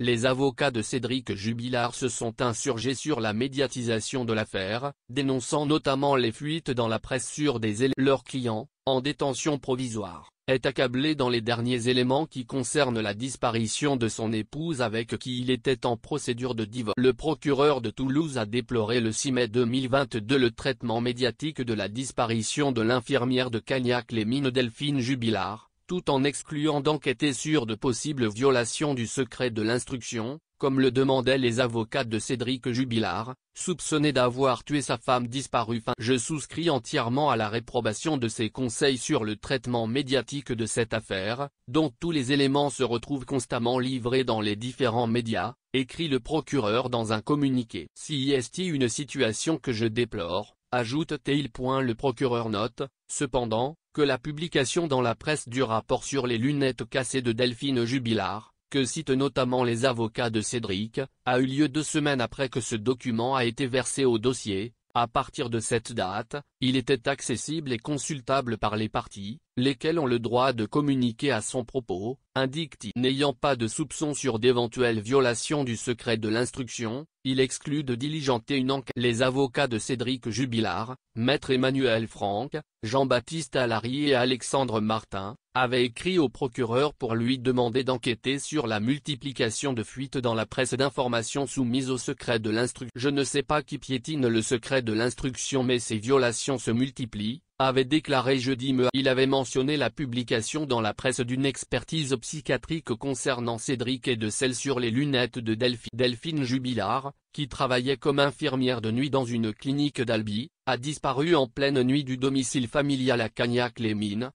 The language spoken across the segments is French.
Les avocats de Cédric Jubilard se sont insurgés sur la médiatisation de l'affaire, dénonçant notamment les fuites dans la presse sur des élèves. Leur client, en détention provisoire, est accablé dans les derniers éléments qui concernent la disparition de son épouse avec qui il était en procédure de divorce. Le procureur de Toulouse a déploré le 6 mai 2022 le traitement médiatique de la disparition de l'infirmière de Cagnac-les-Mines Delphine Jubilard tout en excluant d'enquêter sur de possibles violations du secret de l'instruction, comme le demandaient les avocats de Cédric Jubilard, soupçonné d'avoir tué sa femme disparue. Fin. Je souscris entièrement à la réprobation de ses conseils sur le traitement médiatique de cette affaire, dont tous les éléments se retrouvent constamment livrés dans les différents médias, écrit le procureur dans un communiqué. Si est une situation que je déplore, ajoute-t-il. Le procureur note, cependant, que la publication dans la presse du rapport sur les lunettes cassées de Delphine Jubilard, que citent notamment les avocats de Cédric, a eu lieu deux semaines après que ce document a été versé au dossier, à partir de cette date, il était accessible et consultable par les parties, lesquelles ont le droit de communiquer à son propos, indique N'ayant pas de soupçon sur d'éventuelles violations du secret de l'instruction, il exclut de diligenter une enquête. Les avocats de Cédric Jubilard, Maître Emmanuel Franck, Jean-Baptiste Allary et Alexandre Martin, avait écrit au procureur pour lui demander d'enquêter sur la multiplication de fuites dans la presse d'informations soumises au secret de l'instruction. Je ne sais pas qui piétine le secret de l'instruction mais ces violations se multiplient, avait déclaré jeudi Il avait mentionné la publication dans la presse d'une expertise psychiatrique concernant Cédric et de celle sur les lunettes de Delphine. Delphine Jubilard, qui travaillait comme infirmière de nuit dans une clinique d'Albi, a disparu en pleine nuit du domicile familial à Cagnac-les-Mines,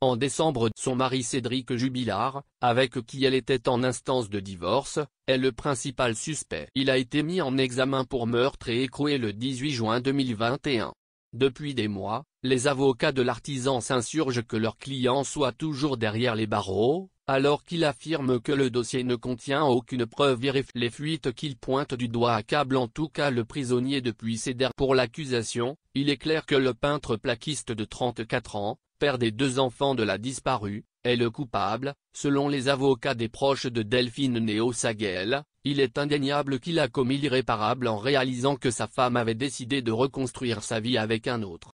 en décembre son mari Cédric Jubilard, avec qui elle était en instance de divorce, est le principal suspect. Il a été mis en examen pour meurtre et écroué le 18 juin 2021. Depuis des mois, les avocats de l'artisan s'insurgent que leur client soit toujours derrière les barreaux, alors qu'il affirme que le dossier ne contient aucune preuve vérif. Les fuites qu'il pointe du doigt accablent en tout cas le prisonnier depuis ses dernières... Pour l'accusation, il est clair que le peintre plaquiste de 34 ans, père des deux enfants de la disparue, est le coupable, selon les avocats des proches de Delphine Néo-Saguel, il est indéniable qu'il a commis l'irréparable en réalisant que sa femme avait décidé de reconstruire sa vie avec un autre.